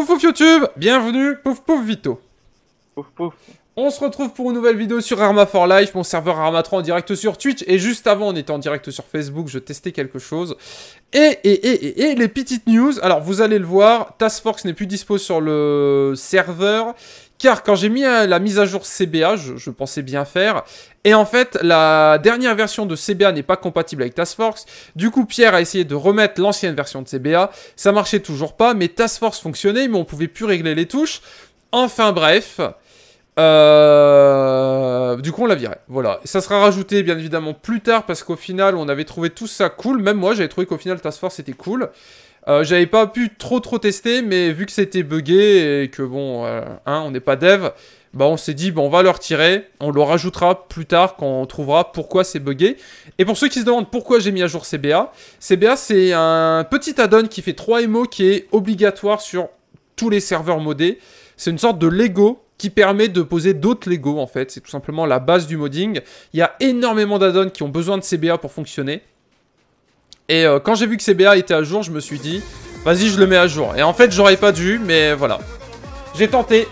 Pouf pouf YouTube, bienvenue, pouf pouf Vito. Pouf pouf. On se retrouve pour une nouvelle vidéo sur Arma for Life, mon serveur Arma 3 en direct sur Twitch. Et juste avant, on était en direct sur Facebook, je testais quelque chose. Et, et, et, et, et les petites news. Alors, vous allez le voir, Task Force n'est plus dispo sur le serveur. Car quand j'ai mis euh, la mise à jour CBA, je, pensais bien faire. Et en fait, la dernière version de CBA n'est pas compatible avec Task Force. Du coup, Pierre a essayé de remettre l'ancienne version de CBA. Ça marchait toujours pas, mais Task Force fonctionnait, mais on pouvait plus régler les touches. Enfin bref. Euh, du coup, on la virait. Voilà. Ça sera rajouté, bien évidemment, plus tard, parce qu'au final, on avait trouvé tout ça cool. Même moi, j'avais trouvé qu'au final, Task Force était cool. Euh, j'avais pas pu trop trop tester, mais vu que c'était buggé et que bon, euh, hein, on n'est pas dev, bah on s'est dit, bon, bah, on va le retirer, on le rajoutera plus tard quand on trouvera pourquoi c'est buggé. Et pour ceux qui se demandent pourquoi j'ai mis à jour CBA, CBA c'est un petit add-on qui fait 3 MO qui est obligatoire sur tous les serveurs modés. C'est une sorte de Lego qui permet de poser d'autres Lego en fait. C'est tout simplement la base du modding. Il y a énormément d'add-ons qui ont besoin de CBA pour fonctionner. Et euh, quand j'ai vu que CBA était à jour, je me suis dit, vas-y, je le mets à jour. Et en fait, j'aurais pas dû, mais voilà. J'ai tenté.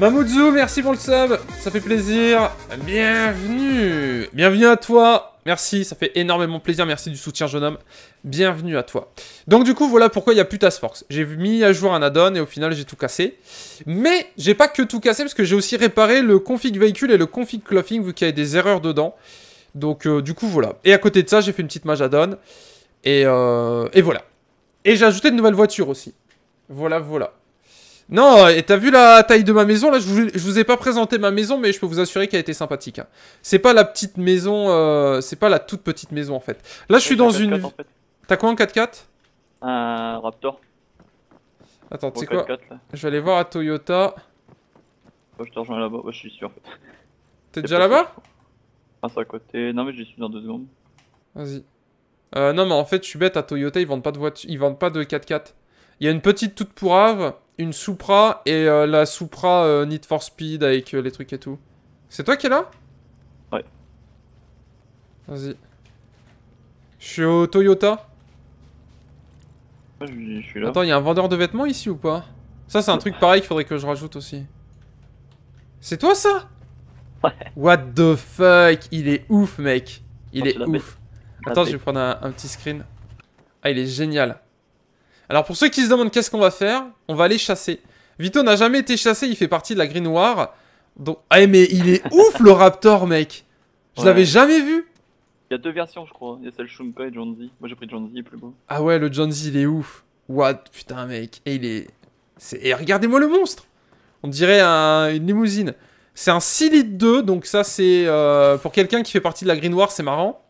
Mamoudzou, merci pour le sub, ça fait plaisir. Bienvenue. Bienvenue à toi. Merci, ça fait énormément plaisir. Merci du soutien, jeune homme. Bienvenue à toi. Donc, du coup, voilà pourquoi il n'y a plus Task Force. J'ai mis à jour un add-on et au final, j'ai tout cassé. Mais j'ai pas que tout cassé parce que j'ai aussi réparé le config véhicule et le config clothing vu qu'il y avait des erreurs dedans. Donc euh, du coup voilà. Et à côté de ça, j'ai fait une petite majadon. Et, euh, et voilà. Et j'ai ajouté une nouvelle voiture aussi. Voilà, voilà. Non, euh, et t'as vu la taille de ma maison Là, je vous, vous ai pas présenté ma maison, mais je peux vous assurer qu'elle a été sympathique. Hein. C'est pas la petite maison, euh, c'est pas la toute petite maison en fait. Là, je suis dans une. T'as quoi en 4x4 Un Raptor. Attends, c'est quoi Je vais aller voir à Toyota. je te rejoins là-bas, je suis sûr. T'es déjà là-bas à côté. Non, mais j'y suis dans deux secondes. Vas-y. Euh, non, mais en fait, je suis bête. À Toyota, ils vendent pas de voiture, ils vendent pas de 4x4. Il y a une petite toute pourrave, une Supra et euh, la Supra euh, Need for Speed avec les trucs et tout. C'est toi qui es là Ouais. Vas-y. Je suis au Toyota. suis Attends, il y a un vendeur de vêtements ici ou pas Ça, c'est un truc pareil qu'il faudrait que je rajoute aussi. C'est toi ça What the fuck Il est ouf, mec. Il est ouf. Ah, Attends, je vais prendre un, petit screen. Ah, il est génial. Alors, pour ceux qui se demandent qu'est-ce qu'on va faire, on va aller chasser. Vito n'a jamais été chassé, il fait partie de la green war. Donc... Ah, mais il est ouf, le raptor, mec Je l'avais jamais vu Il y a deux versions, je crois. Il y a celle Shumpa et John Z. Moi, j'ai pris John Z, il plus beau. Ah ouais, le John Z, il est ouf. What Putain, mec. Et il est... Et regardez-moi le monstre On dirait une limousine. C'est un 6 litres 2, donc ça c'est... Euh, pour quelqu'un qui fait partie de la Green War, c'est marrant.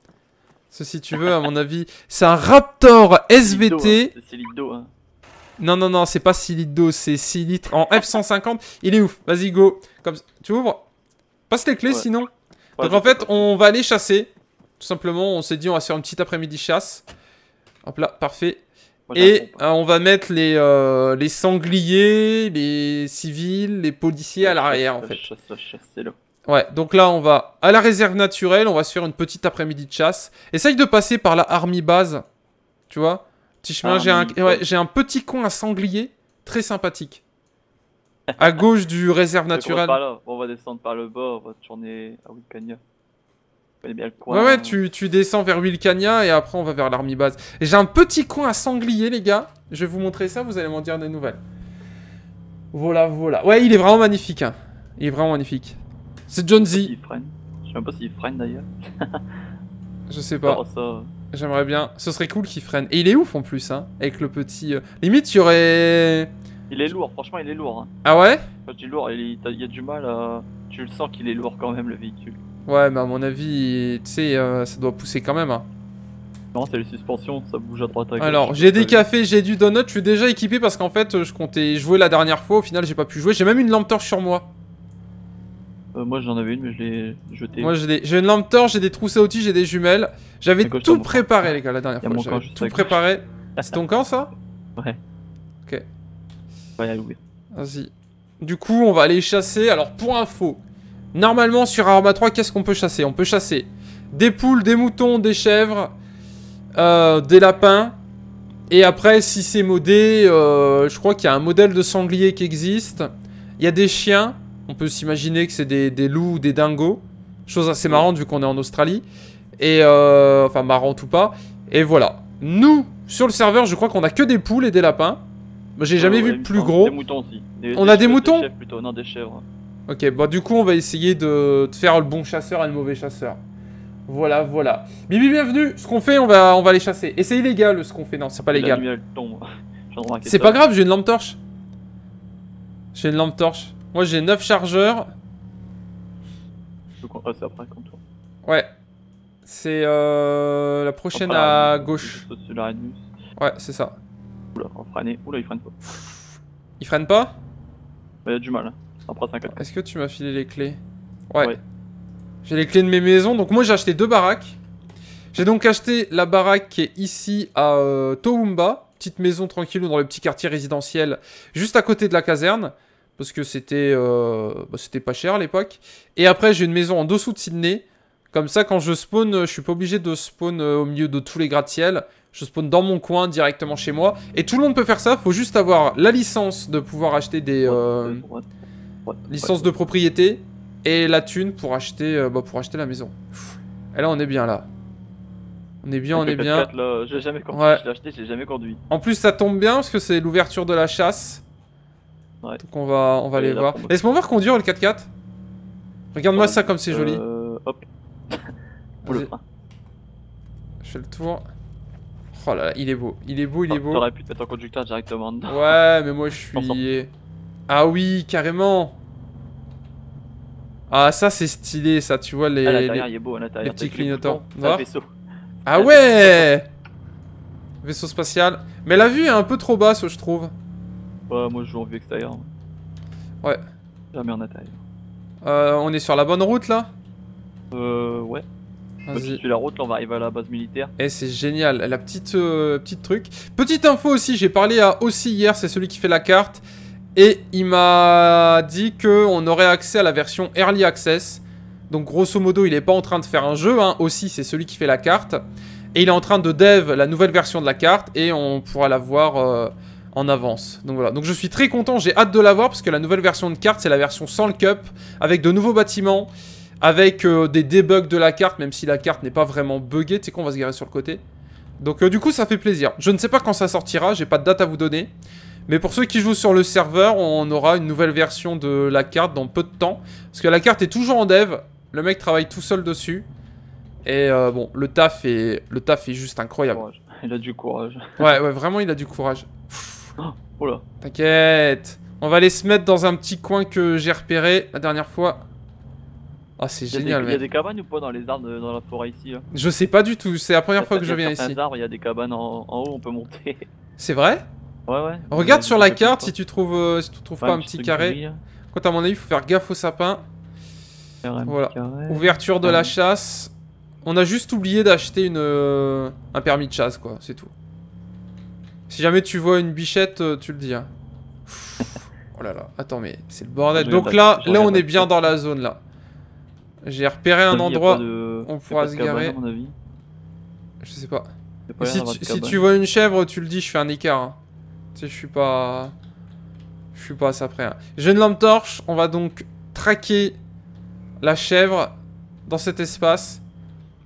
Ceci si tu veux, à mon avis. C'est un Raptor SVT. Hein. C'est litres d'eau. Hein. Non, non, non, c'est pas 6 litres d'eau, c'est 6 litres en F-150. Il est ouf, vas-y, go. Comme... Tu ouvres Passe les clés sinon. donc en fait, on va aller chasser. Tout simplement, on s'est dit on va se faire une petite après-midi chasse. Hop là, parfait. Et euh, on va mettre les, euh, les sangliers, les civils, les policiers à l'arrière en fait. Ouais, donc là on va à la réserve naturelle, on va se faire une petite après-midi de chasse. Essaye de passer par la army base, tu vois. Petit chemin, j'ai un, un petit coin à sanglier, très sympathique. À gauche du réserve naturelle. On va descendre par le bord, on va tourner à Wikania. Ouais, ouais, tu, descends vers Wilcania et après on va vers l'armée base. Et J'ai un petit coin à sanglier, les gars. Je vais vous montrer ça, vous allez m'en dire des nouvelles. Voilà, voilà. Ouais, il est vraiment magnifique. Hein. Il est vraiment magnifique. C'est John Z. Je sais pas s'il freine d'ailleurs. Je sais pas. J'aimerais bien. Ce serait cool qu'il freine. Et il est ouf en plus, hein. Avec le petit. Euh, limite, il y aurait. Il est lourd, franchement, il est lourd. Hein. Ah ouais il est lourd, il, y a du mal Tu le sens qu'il est lourd quand même, le véhicule. Ouais, mais à mon avis, tu sais, euh, ça doit pousser quand même. Hein. Non, c'est les suspensions, ça bouge à droite à Alors, j'ai des cafés, j'ai du donut, je suis déjà équipé parce qu'en fait, je comptais jouer la dernière fois, au final, j'ai pas pu jouer. J'ai même une lampe torche sur moi. Euh, moi, j'en avais une, mais je l'ai jetée. Moi, j'ai une lampe torche, j'ai des trousses à outils, j'ai des jumelles. J'avais tout préparé, les gars, la dernière fois. tout préparé. C'est ton camp, ça Ouais. Ok. Vas-y. Du coup, on va aller chasser. Alors, pour info, Normalement, sur Arma 3, qu'est-ce qu'on peut chasser On peut chasser des poules, des moutons, des chèvres, euh, des lapins. Et après, si c'est modé, euh, je crois qu'il y a un modèle de sanglier qui existe. Il y a des chiens. On peut s'imaginer que c'est des, loups ou des dingos. Chose assez marrante vu qu'on est en Australie. Et euh, enfin, marrante ou pas. Et voilà. Nous, sur le serveur, je crois qu'on a que des poules et des lapins. J'ai jamais vu plus on gros. Des moutons aussi. on a des moutons plutôt. Non, des chèvres. Ok, bah du coup, on va essayer de, faire le bon chasseur et le mauvais chasseur. Voilà, voilà. Bibi, bienvenue Ce qu'on fait, on va, on va les chasser. Et c'est illégal, ce qu'on fait. Non, c'est pas légal. C'est pas grave, j'ai une lampe torche. J'ai une lampe torche. Moi, j'ai 9 chargeurs. après, toi. Ouais. C'est euh, la prochaine à gauche. Ouais, c'est ça. Oula, on freine. Oula, il freine pas. Il freine pas Bah, il a du mal. Hein. Est-ce que tu m'as filé les clés ouais. J'ai les clés de mes maisons. Donc moi j'ai acheté deux baraques. J'ai donc acheté la baraque qui est ici à euh, Petite maison tranquille dans le petit quartier résidentiel juste à côté de la caserne. Parce que euh, bah, c'était pas cher à l'époque. Et après j'ai une maison en dessous de Sydney. Comme ça quand je spawn, je suis pas obligé de spawn euh, au milieu de tous les gratte-ciel. Je spawn dans mon coin directement chez moi. Et tout le monde peut faire ça. Faut juste avoir la licence de pouvoir acheter des... Euh, Licence de propriété et la thune pour acheter, euh, bah, pour acheter la maison. Et là, on est bien là. On est bien, on est bien. J'ai jamais Ouais. j'ai jamais conduit. En plus, ça tombe bien parce que c'est l'ouverture de la chasse. Ouais. Donc on va, on va aller voir. Laisse-moi voir conduire le 4x4. Regarde-moi ça comme c'est joli. Euh, hop. Je fais le tour. Oh là là, il est beau. Il est beau, il est ah, beau. T'aurais pu te en conducteur directement. Ouais, mais moi je suis. Ah oui, carrément Ah ça c'est stylé ça, tu vois les, ah, est beau, petits clignotants. Ah ouais Vaisseau spatial. Mais la vue est un peu trop basse je trouve. moi je joue en vue extérieure. Ouais. Jamais en euh, on est sur la bonne route là Euh ouais. Bah, tu la route, on va arriver à la base militaire. Et eh, c'est génial, la petite, euh, petite truc. Petite info aussi, j'ai parlé à aussi hier, c'est celui qui fait la carte. Et il m'a dit qu'on aurait accès à la version Early Access. Donc grosso modo, il n'est pas en train de faire un jeu. Hein. Aussi, c'est celui qui fait la carte. Et il est en train de dev la nouvelle version de la carte. Et on pourra la voir euh, en avance. Donc voilà. Donc je suis très content. J'ai hâte de la voir. Parce que la nouvelle version de carte, c'est la version sans le cup. Avec de nouveaux bâtiments. Avec euh, des debugs de la carte. Même si la carte n'est pas vraiment buggée. Tu sais qu'on va se garer sur le côté. Donc euh, du coup, ça fait plaisir. Je ne sais pas quand ça sortira. J'ai pas de date à vous donner. Mais pour ceux qui jouent sur le serveur, on aura une nouvelle version de la carte dans peu de temps. Parce que la carte est toujours en dev. Le mec travaille tout seul dessus. Et euh, bon, le taf, est, le taf est juste incroyable. Il a du courage. ouais, ouais, vraiment, il a du courage. Oh, oh là. T'inquiète. On va aller se mettre dans un petit coin que j'ai repéré la dernière fois. Ah, c'est génial, Il y a des cabanes ou pas dans les arbres, dans la forêt ici Je sais pas du tout. C'est la première fois que je viens ici. Il y a des cabanes en haut, on peut monter. C'est vrai Regarde sur la carte euh, si tu trouves, si tu trouves pas un petit carré. quand à mon avis, il faut faire gaffe au sapin. Voilà. Ouverture de la chasse. On a juste oublié d'acheter une euh, un permis de chasse, quoi. C'est tout. Si jamais tu vois une bichette, euh, tu le dis. Hein. oh là là. Attends, mais c'est le bordel. Donc là, là, on est bien dans la zone, là. J'ai repéré un endroit où on pourra se garer. Je sais pas. Si tu, vois une chèvre, tu le dis, je fais un écart. Hein. Tu sais, je suis pas... Je suis pas assez prêt hein. J'ai une lampe torche. On va donc traquer la chèvre dans cet espace.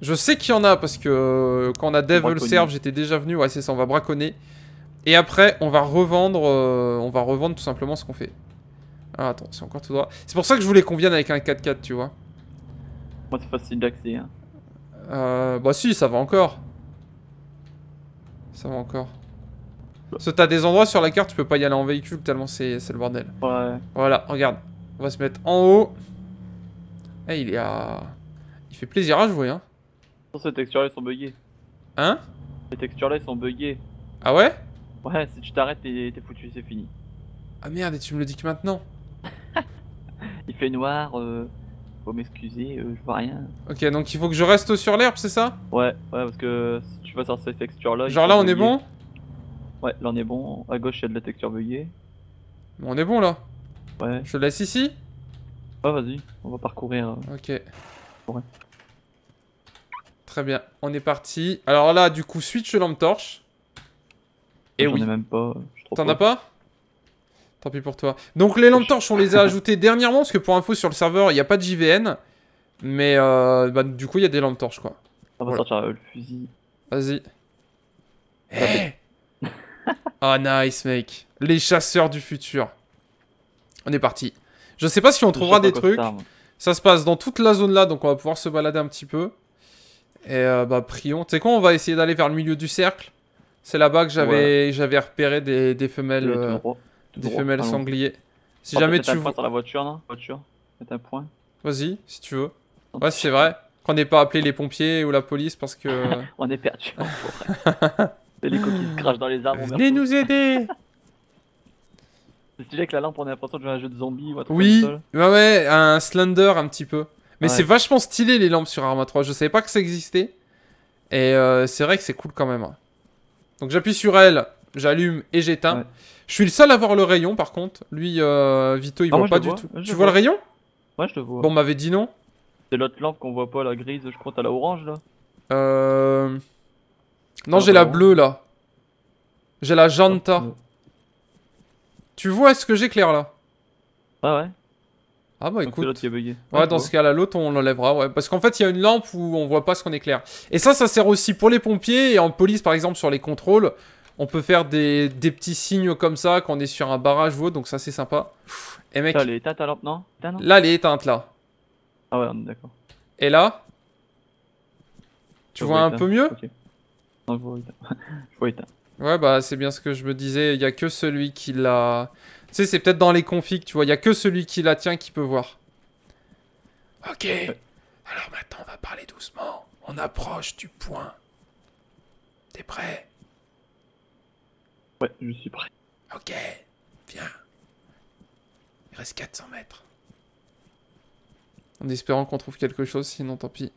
Je sais qu'il y en a parce que euh, quand on a Devil Serve, j'étais déjà venu. Ouais, c'est ça, on va braconner. Et après, on va revendre, euh, on va revendre tout simplement ce qu'on fait. Ah, attends, c'est encore tout droit. C'est pour ça que je voulais qu'on vienne avec un 4x4, tu vois. Moi, c'est facile d'accès. Hein. Euh, bah si, ça va encore. Ça va encore. Parce que t'as des endroits sur la carte, tu peux pas y aller en véhicule tellement c'est le bordel. Ouais. Voilà, regarde. On va se mettre en haut. Eh, il est à... Il fait plaisir à jouer, hein. Ces textures-là sont buggées. Hein Les textures-là sont buggées. Ah ouais Ouais, si tu t'arrêtes, t'es foutu, c'est fini. Ah merde, et tu me le dis que maintenant Il fait noir, euh, faut m'excuser, euh, je vois rien. Ok, donc il faut que je reste sur l'herbe, c'est ça Ouais, ouais, parce que si tu vas sur ces textures-là... Genre là, on est bon Ouais, là on est bon. À gauche, il y a de la texture veillée On est bon là Ouais. Je te laisse ici Ouais, vas-y. On va parcourir. Euh, ok. Très bien. On est parti. Alors là, du coup, switch lampe torche. Et oui. même pas. T'en as pas Tant pis pour toi. Donc les lampes torches, on les a ajoutées dernièrement, parce que pour info sur le serveur, il n'y a pas de JVN. Mais euh, bah, du coup, il y a des lampes torches, quoi. On va sortir euh, le fusil. Vas-y. Ah, oh, nice, mec. Les chasseurs du futur. On est parti. Je sais pas si on trouvera des trucs. ça se passe dans toute la zone là, donc on va pouvoir se balader un petit peu. Et euh, bah, prions. Tu sais quoi, on va essayer d'aller vers le milieu du cercle. C'est là-bas que j'avais j'avais repéré des, des femelles, euh, des femelles sangliers. Si jamais tu. veux, la voiture, non Voiture. un point. Vas-y, si tu veux. Ouais, c'est vrai. Qu'on n'ait pas appelé les pompiers ou la police parce que. on est perdu. C'est les coquilles se crachent dans les arbres. Venez nous aider C'est stylé avec la lampe, on a l'impression de jouer à un jeu de zombies ou à Oui, bah ouais, un Slender un petit peu. Mais c'est vachement stylé les lampes sur Arma 3, je savais pas que ça existait. Et euh, c'est vrai que c'est cool quand même. Hein. Donc j'appuie sur elle, j'allume et j'éteins. Je suis le seul à voir le rayon par contre. Lui, euh, Vito, il ah, voit pas du tout. tu vois, le rayon Ouais, je le vois. Bon, m'avait dit non. C'est l'autre lampe qu'on voit pas, la grise, je crois, t'as la orange là. Euh. Non, ah, j'ai la bleue là. J'ai la Janta. Ah, tu vois ce que j'éclaire là Ah ouais. Ah bah ah, écoute. Ouais, dans ce cas-là, l'autre on l'enlèvera, ouais. Parce qu'en fait, il y a une lampe où on voit pas ce qu'on éclaire. Et ça, ça sert aussi pour les pompiers et en police, par exemple, sur les contrôles. On peut faire des, petits signes comme ça quand on est sur un barrage ou autre, donc ça c'est sympa. Et mec. Là, elle est éteinte là non Là, est Ah ouais, d'accord. Et là Tu oh, vois bah, un peu mieux Ouais, bah c'est bien ce que je me disais. Il y a que celui qui l'a. Tu sais, c'est peut-être dans les configs, tu vois. Il y a que celui qui la tient qui peut voir. Ok. Alors maintenant, on va parler doucement. On approche du point. T'es prêt Ouais, je suis prêt. Ok. Viens. Il reste 400 mètres. En espérant qu'on trouve quelque chose, sinon tant pis.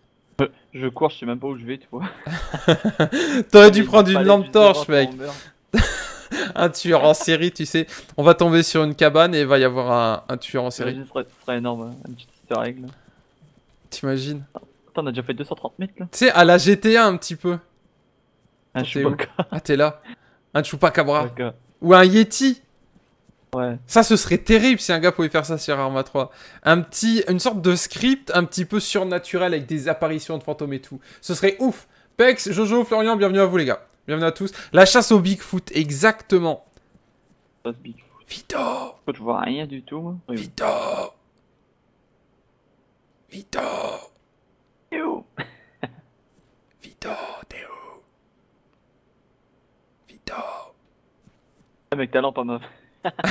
Je cours, je sais même pas où je vais, tu vois. T'aurais dû prendre une lampe torche, mec. un tueur en série, tu sais. On va tomber sur une cabane et il va y avoir un, tueur en série. Ce serait, énorme, hein, une petite règle. T'imagines Attends, on a déjà fait 230 mètres là. Tu sais, à la GTA un petit peu. Ah, un Chewbacca. Ah, t'es là. Un Chupacabra. Ou un Yeti. Ouais. Ça, ce serait terrible si un gars pouvait faire ça sur Arma 3. Un petit, une sorte de script un petit peu surnaturel avec des apparitions de fantômes et tout. Ce serait ouf. Pex, Jojo, Florian, bienvenue à vous les gars. Bienvenue à tous. La chasse au Bigfoot, exactement. Bigfoot. Vito Je vois rien du tout. Moi. Hein. Vito Vito T'es où Vito, t'es où Vito Ah mec, pas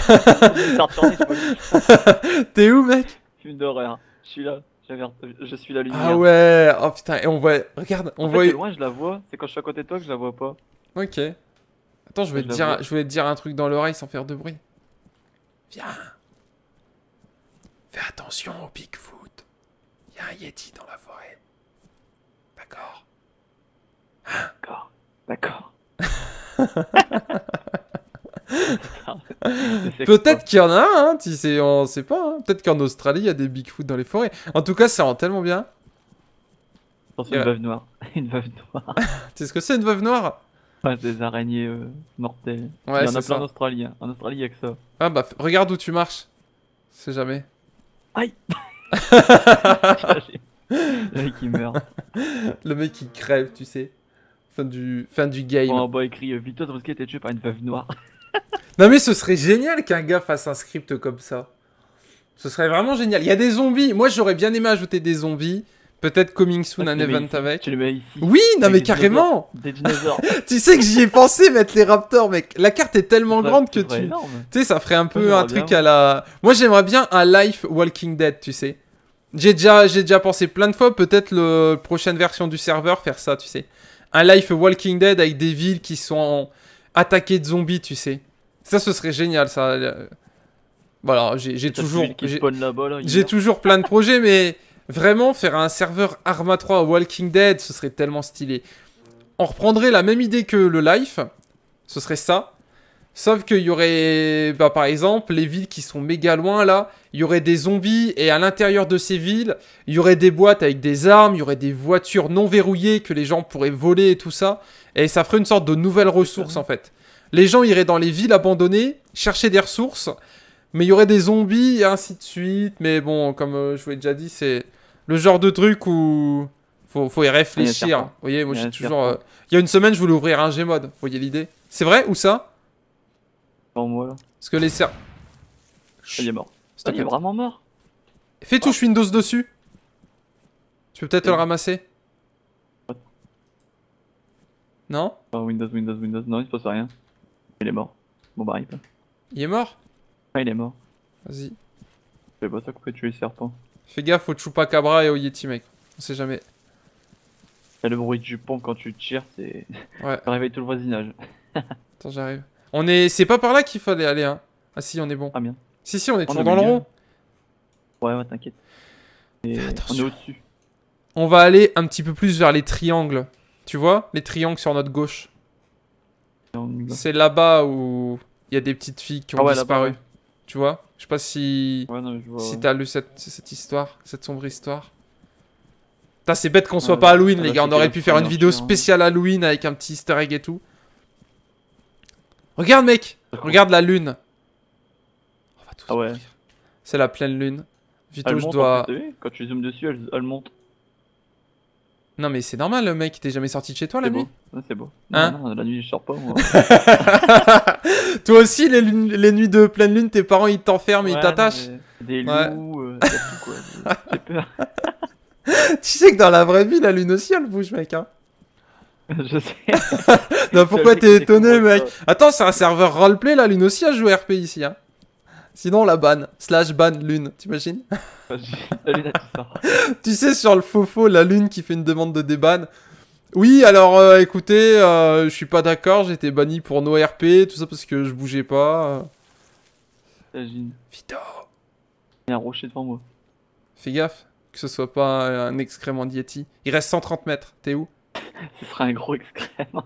T'es où, mec Film d'horreur. Je suis là. Je suis la lumière. Ah ouais, oh putain, et on voit. Regarde, on loin, je la vois. C'est quand je suis à côté de toi que je la vois pas. Ok. Attends, je voulais, te dire, je dire un truc dans l'oreille sans faire de bruit. Viens. Fais attention au Bigfoot. Il y a un Yeti dans la forêt. D'accord. Hein D'accord. D'accord. Peut-être qu'il y en a un, hein, tu sais, on sait pas. Hein. Peut-être qu'en Australie, il y a des Bigfoot dans les forêts. En tout cas, ça rend tellement bien. C'est une veuve noire. une veuve noire. tu sais ce que c'est une veuve noire des araignées euh, mortelles. il y en a plein en Australie. Hein. En Australie, il y a que ça. Ah bah, regarde où tu marches. C'est jamais. Aïe Le mec qui meurt. Le mec qui crève, tu sais. Fin du, fin du game. En bas, bah écrit euh, Victoire parce qu'il a été tué par une veuve noire. Non mais ce serait génial qu'un gars fasse un script comme ça. Ce serait vraiment génial. Il y a des zombies. Moi j'aurais bien aimé ajouter des zombies. Peut-être coming soon un event avec. Tu les mets ici. Oui, non mais carrément. Des tu sais que j'y ai pensé mettre les raptors, mec. La carte est tellement grande que tu. Tu sais, ça ferait un peu un truc à la. Moi j'aimerais bien un Life Walking Dead, tu sais. J'ai déjà, j'ai déjà pensé plein de fois, peut-être la prochaine version du serveur faire ça, tu sais. Un life Walking Dead avec des villes qui sont attaquées de zombies, tu sais. Ça, ce serait génial, ça. Voilà, j'ai toujours. J'ai toujours plein de projets, mais vraiment, faire un serveur Arma 3 Walking Dead, ce serait tellement stylé. On reprendrait la même idée que le Life, ce serait ça. Sauf qu'il y aurait, bah, par exemple, les villes qui sont méga loin là, il y aurait des zombies et à l'intérieur de ces villes, il y aurait des boîtes avec des armes, il y aurait des voitures non verrouillées que les gens pourraient voler et tout ça. Et ça ferait une sorte de nouvelle ressource mmh. en fait. Les gens iraient dans les villes abandonnées, chercher des ressources, mais il y aurait des zombies et ainsi de suite. Mais bon, comme euh, je vous l'ai déjà dit, c'est le genre de truc où faut, faut y réfléchir. Vous voyez, moi j'ai toujours. Euh, il y a une semaine, je voulais ouvrir un Gmod. Vous voyez l'idée C'est vrai ou ça Pour moi là. Parce que les serres. Il est mort. Est il est vraiment mort. Fais touche Windows dessus. Tu peux peut-être le ramasser. non ah, Windows, Windows, Windows. Non, il se passe rien. Il est mort. Bon bah, il Il est mort Ah, il est mort. Vas-y. C'est pas ça qu'on peut tuer les Fais gaffe au Chupacabra et au Yeti, mec. On sait jamais. Et le bruit du pont quand tu tires, c'est. Ouais. réveille tout le voisinage. Attends, j'arrive. On est. C'est pas par là qu'il fallait aller, hein. Ah si, on est bon. Ah bien. Si, si, on est toujours dans le rond. Ouais, ouais, t'inquiète. on est au-dessus. On va aller un petit peu plus vers les triangles. Tu vois Les triangles sur notre gauche. C'est là-bas où il y a des petites filles qui ont ah disparu. Tu vois Je sais pas si, t'as lu cette, histoire, cette sombre histoire. c'est bête qu'on soit pas Halloween, ah les bah, gars. On aurait pu faire une vidéo hein. spéciale Halloween avec un petit easter egg et tout. Regarde, mec Regarde la lune. On va ah C'est la pleine lune. Vito, je dois. Quand tu zoomes dessus, elle monte. Non, mais c'est normal, le mec, t'es jamais sorti de chez toi la nuit C'est beau. Hein non, non, la nuit, je sors pas. Moi. toi aussi, les, nuits de pleine lune, tes parents ils t'enferment, et ils t'attachent. Des loups, euh, quoi. tu sais que dans la vraie vie, la lune aussi elle bouge, mec. Hein je sais. non, pourquoi t'es étonné, mec Attends, c'est un serveur roleplay, la lune aussi à jouer RP ici. Hein Sinon, la banne. Slash ban lune, t'imagines Tu sais, sur le faux faux, la lune qui fait une demande de déban. Oui, alors euh, écoutez, euh, je suis pas d'accord, j'étais banni pour no RP, tout ça parce que je bougeais pas. Imagine. Vito Il y a un rocher devant moi. Fais gaffe, que ce soit pas un, excrément d'Yeti. Il reste 130 mètres, t'es où Ce sera un gros excrément.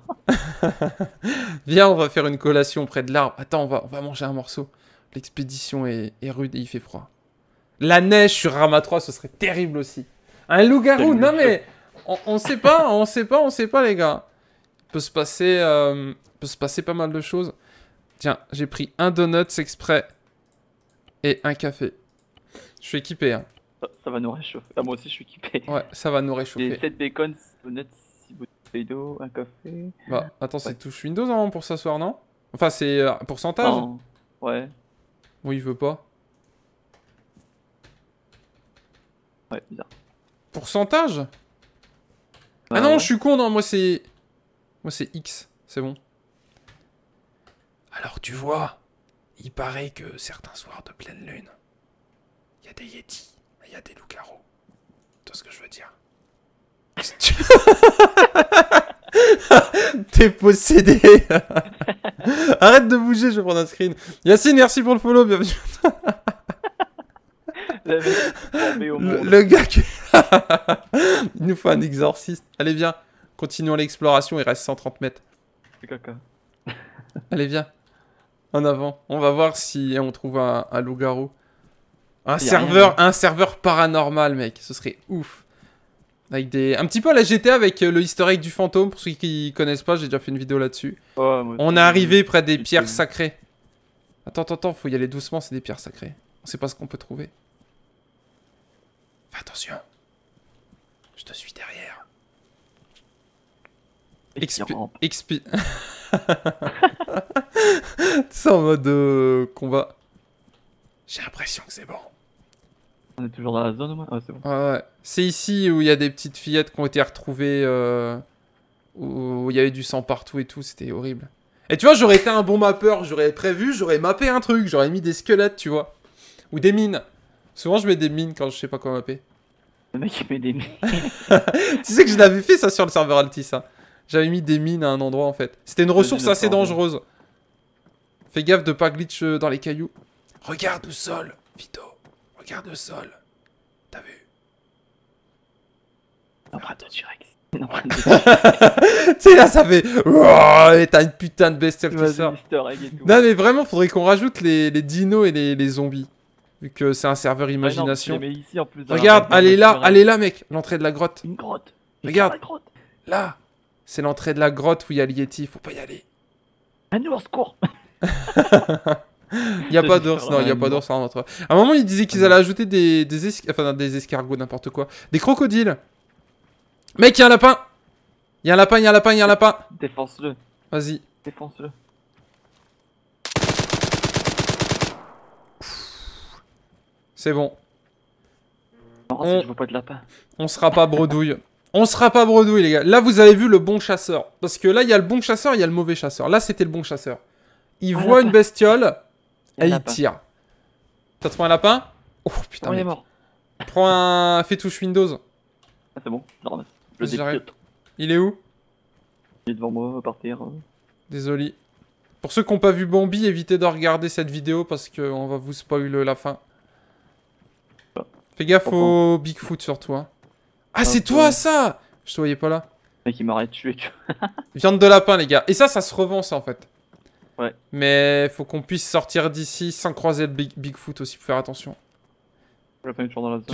Viens, on va faire une collation près de l'arbre. Attends, on va, on va manger un morceau. L'expédition est, rude et il fait froid. La neige sur Rama 3, ce serait terrible aussi. Un loup-garou, non mais on, sait pas, on sait pas, on sait pas les gars. Il peut se passer, euh, peut se passer pas mal de choses. Tiens, j'ai pris un donut exprès et un café. Je suis équipé. Hein. Ça, va nous réchauffer. Ah, moi aussi, je suis équipé. Ouais, ça va nous réchauffer. Des 7 bacon, donuts, 6 bouteilles d'eau, un café. Bah, attends, c'est touche Windows en hein, pour s'asseoir, non Enfin, c'est euh, pourcentage. Ouais. Bon, il veut pas. Ouais, bizarre. Pourcentage Ah bah non, je suis con, non, moi c'est... Moi c'est X, c'est bon. Alors tu vois, il paraît que certains soirs de pleine lune, il y a des yétis, il y a des loups-garous. Tu ce que je veux dire T'es possédé Arrête de bouger, je vais prendre un screen. Yacine, merci pour le follow, bienvenue. le, gars qui... Il nous faut un exorciste. Allez, viens. Continuons l'exploration, il reste 130 mètres. Caca. Allez, viens. En avant. On va voir si on trouve un, loup-garou. Un serveur, hein. un serveur paranormal, mec. Ce serait ouf. Un petit peu à la GTA avec euh, le historique du fantôme, pour ceux qui connaissent pas, j'ai déjà fait une vidéo là-dessus. on est arrivé près des pierres sacrées. Attends, attends, attends, faut y aller doucement, c'est des pierres sacrées. On sait pas ce qu'on peut trouver. Fais attention. Je te suis derrière. Expi... Expi... c'est en mode euh, combat. J'ai l'impression que c'est bon. On est toujours dans la zone au moins ah, c'est bon. C'est ici où il y a des petites fillettes qui ont été retrouvées, euh, où il y avait du sang partout et tout, c'était horrible. Et tu vois, j'aurais été un bon mapper j'aurais prévu, j'aurais mappé un truc, j'aurais mis des squelettes, tu vois. Ou des mines. Souvent, je mets des mines quand je sais pas quoi mapper. Le mec, il met des mines. tu sais que je l'avais fait ça sur le serveur Altis. Hein. J'avais mis des mines à un endroit en fait. C'était une ressource assez dangereuse. Fais gaffe de pas glitch euh, dans les cailloux. Regarde au sol, Vito de sol. T'as vu L'empreinte de T-Rex. là, ça fait. t'as une putain de bestiole qui sort. Non, mais vraiment, faudrait qu'on rajoute les, dinos et les, zombies. Vu que c'est un serveur imagination. Regarde, elle est là, elle est là, mec, l'entrée de la grotte. Une grotte. Regarde. Là, c'est l'entrée de la grotte où il y a le Yeti, faut pas y aller. Un ours court Il n'y a pas d'ours, non, il n'y a pas d'ours en entre. À un moment, ils disaient qu'ils ah allaient ajouter des, des, enfin, des escargots, n'importe quoi. Des crocodiles. Mec, il y a un lapin Il y a un lapin, il y a un lapin, il y a un lapin défense le Vas-y. défense le C'est bon. On... Je pas de lapin. On sera pas bredouille. On sera pas bredouille, les gars. Là, vous avez vu le bon chasseur. Parce que là, il y a le bon chasseur, il y a le mauvais chasseur. Là, c'était le bon chasseur. Il voit une bestiole. Et il tire. T'as trouvé un lapin Oh putain. On est mort. Prends un. Fais touche Windows. Ah, c'est bon, je le Il est où Il est devant moi, par partir. Hein. Désolé. Pour ceux qui n'ont pas vu Bambi, évitez de regarder cette vidéo parce qu'on va vous spoiler la fin. Fais gaffe au Bigfoot sur toi. Hein. Ah, c'est toi ça Je te voyais pas là. Le mec, il m'aurait tué. Viande de lapin, les gars. Et ça, ça se revend, ça en fait. Mais faut qu'on puisse sortir d'ici sans croiser le Bigfoot aussi, pour faire attention. Tu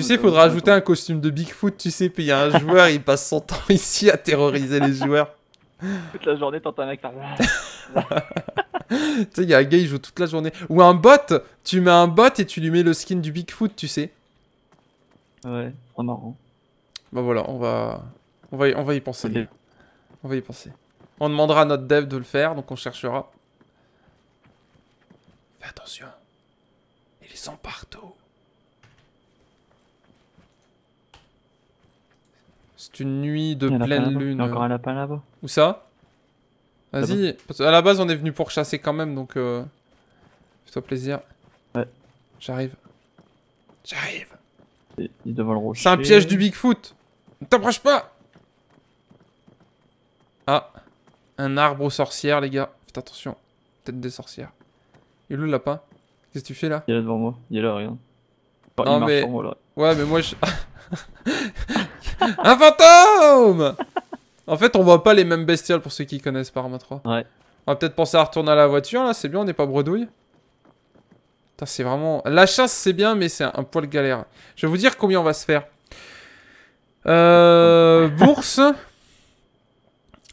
sais, il euh, faudra ajouter un costume de Bigfoot, tu sais, puis il y a un joueur, il passe son temps ici à terroriser les joueurs. Toute la journée, t'entends un mec tu sais, il y a un gars, il joue toute la journée. Ou un bot Tu mets un bot et tu lui mets le skin du Bigfoot, tu sais. Ouais, c'est marrant. Bah voilà, on va... On va y, on va y penser. On va y penser. On demandera à notre dev de le faire, donc on cherchera attention. Ils sont partout. C'est une nuit de pleine lune. Il y a encore là-bas. Où ça Vas-y. À la base, on est venu pour chasser quand même, donc. Euh... Fais-toi plaisir. Ouais. J'arrive. J'arrive. Il est devant le C'est un piège du Bigfoot. Ne t'approche pas Ah. Un arbre aux sorcières, les gars. Faites attention. Tête des sorcières. Il est où le lapin Qu'est-ce que tu fais là Il est devant moi, il est là, regarde. non, mais... Ouais, mais moi je. un fantôme En fait, on voit pas les mêmes bestioles pour ceux qui connaissent Parma 3. Ouais. On va peut-être penser à retourner à la voiture là, c'est bien, on n'est pas bredouille. Putain, c'est vraiment. La chasse, c'est bien, mais c'est un poil galère. Je vais vous dire combien on va se faire. Euh. bourse.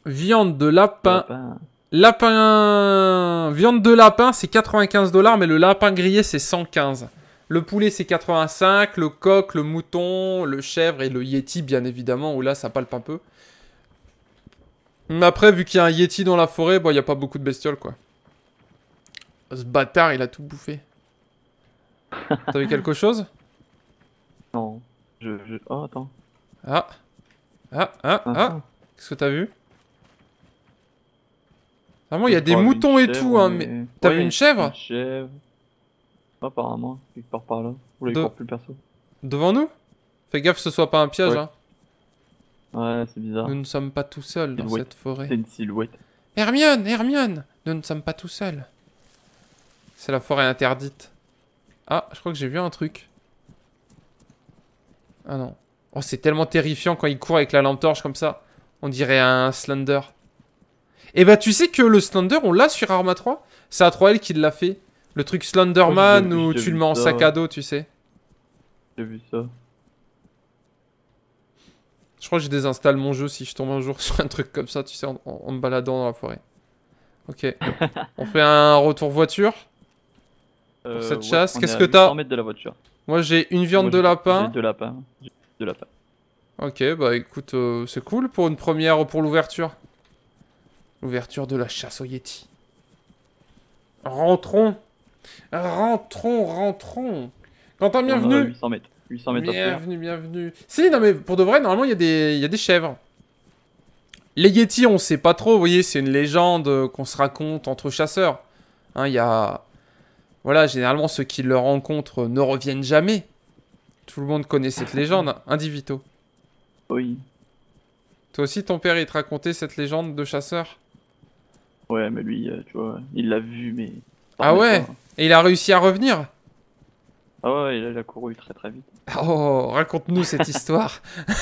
viande De lapin. Lapin, viande de lapin, c'est 95 dollars, mais le lapin grillé, c'est 115. Le poulet, c'est 85. Le coq, le mouton, le chèvre et le Yeti, bien évidemment, où là, ça palpe un peu. Mais après, vu qu'il y a un Yeti dans la forêt, bon, il n'y a pas beaucoup de bestioles, quoi. Ce bâtard, il a tout bouffé. T'as vu quelque chose Non. Je, Oh, attends. Ah. ah, ah, ah. ah. Qu'est-ce que t'as vu Vraiment, il y a des moutons et tout, hein, mais... T'as vu une chèvre Une chèvre... Apparemment, il part par là. Ou De... il plus perso. Devant nous Fais gaffe que ce soit pas un piège, hein. Ouais, c'est bizarre. Nous ne sommes pas tout seuls dans cette forêt. C'est une silhouette. Hermione, Hermione Nous ne sommes pas tout seuls. C'est la forêt interdite. Ah, je crois que j'ai vu un truc. Ah non. Oh, c'est tellement terrifiant quand il court avec la lampe torche comme ça. On dirait un Slender. Et eh bah, ben, tu sais que le Slender, on l'a sur Arma 3 C'est A3L qui l'a fait. Le truc Slenderman ou où tu le mets en sac à dos, tu sais. J'ai vu ça. Je crois que je désinstalle mon jeu si je tombe un jour sur un truc comme ça, tu sais, en, me baladant dans la forêt. Ok. on fait un retour voiture pour euh, cette chasse. Qu'est-ce que t'as de la voiture. Moi j'ai une viande de lapin. De lapin. De lapin. Ok, bah écoute, euh, c'est cool pour une première pour l'ouverture. L'ouverture de la chasse aux Yeti. Rentrons Rentrons, rentrons Quentin, bienvenue 800 mètres. bienvenue, bienvenue. Si, non mais pour de vrai, normalement, il y, a des, des chèvres. Les yetis, on sait pas trop, vous voyez, c'est une légende qu'on se raconte entre chasseurs. Hein, il y a... Voilà, généralement, ceux qui le rencontrent ne reviennent jamais. Tout le monde connaît cette légende, hein, Indivito. Oui. Toi aussi, ton père, il te racontait cette légende de chasseur Ouais, mais lui, euh, tu vois, il l'a vu, mais. Ah ouais Et il a réussi à revenir Ah ouais, il a, couru très très vite. Oh, raconte-nous cette histoire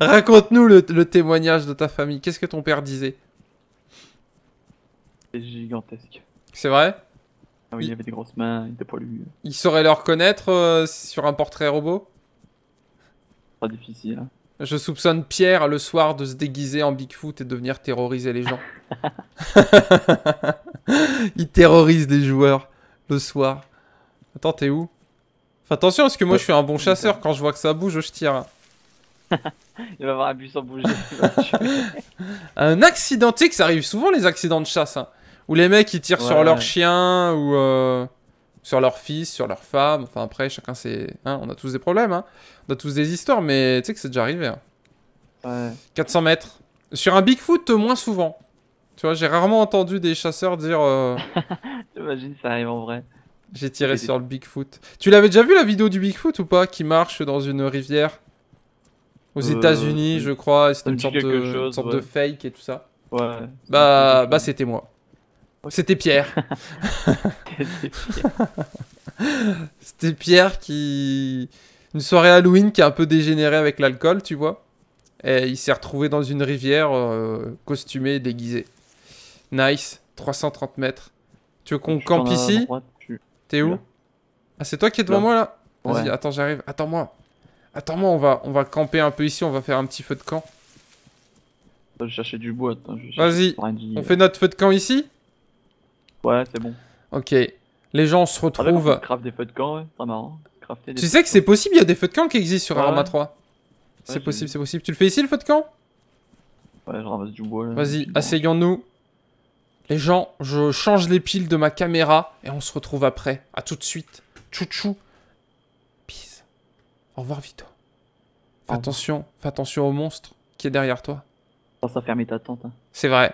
Raconte-nous le, témoignage de ta famille. Qu'est-ce que ton père disait C'est gigantesque. C'est vrai ah oui, il... avait des grosses mains, il était poilu. Il saurait le reconnaître euh, sur un portrait robot Pas difficile. Hein. Je soupçonne Pierre le soir de se déguiser en Bigfoot et de venir terroriser les gens. Il terrorise les joueurs le soir. Attends, t'es où Attention, attention parce que moi je suis un bon chasseur. Quand je vois que ça bouge, je tire. Il va avoir un bus sans bouger. un accident, ça arrive souvent les accidents de chasse. Ou hein, où les mecs ils tirent sur leur chien ou. Euh, sur leur fils, sur leur femme. Enfin, après, chacun c'est. Hein, on a tous des problèmes, hein. on a tous des histoires, mais tu sais que c'est déjà arrivé. Hein. Ouais. 400 mètres. Sur un Bigfoot, moins souvent. Tu vois, j'ai rarement entendu des chasseurs dire. J'imagine, euh, ça arrive en vrai. J'ai tiré sur le Bigfoot. Tu l'avais déjà vu la vidéo du Bigfoot ou pas Qui marche dans une rivière Aux euh, États-Unis, je crois. C'était une sorte, de... fake et tout ça. Ouais. Bah, bah c'était moi. C'était Pierre. C'était Pierre. qui. Une soirée Halloween qui a un peu dégénéré avec l'alcool, tu vois. Et il s'est retrouvé dans une rivière, euh, costumée costumé et déguisé. Nice, 330 mètres. Tu veux qu'on campe ici T'es où Ah, c'est toi qui es devant moi là Vas-y, attends, j'arrive. Attends-moi. Attends-moi, on va, on va camper un peu ici, on va faire un petit feu de camp. Je vais chercher du bois. Vas-y, on fait notre feu de camp ici Ouais, c'est bon. Ok. Les gens se ah, retrouvent. craft des feux de camp, c'est marrant. tu sais que c'est possible, il y a des feux de camp qui existent sur ah Arma 3. c'est possible, c'est possible. Tu le fais ici le feu de camp Ouais, je ramasse du bois. Vas-y, asseyons-nous. Les gens, je change les piles de ma caméra et on se retrouve après. À tout de suite. Tchou-tchou. Peace. Au revoir, Vito. Fais attention, fais attention au monstre qui est derrière toi. Pense à fermer ta tente. Hein. C'est vrai.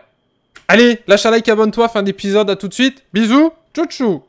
Allez, lâche un like, abonne-toi, fin d'épisode, à tout de suite. Bisous, ciao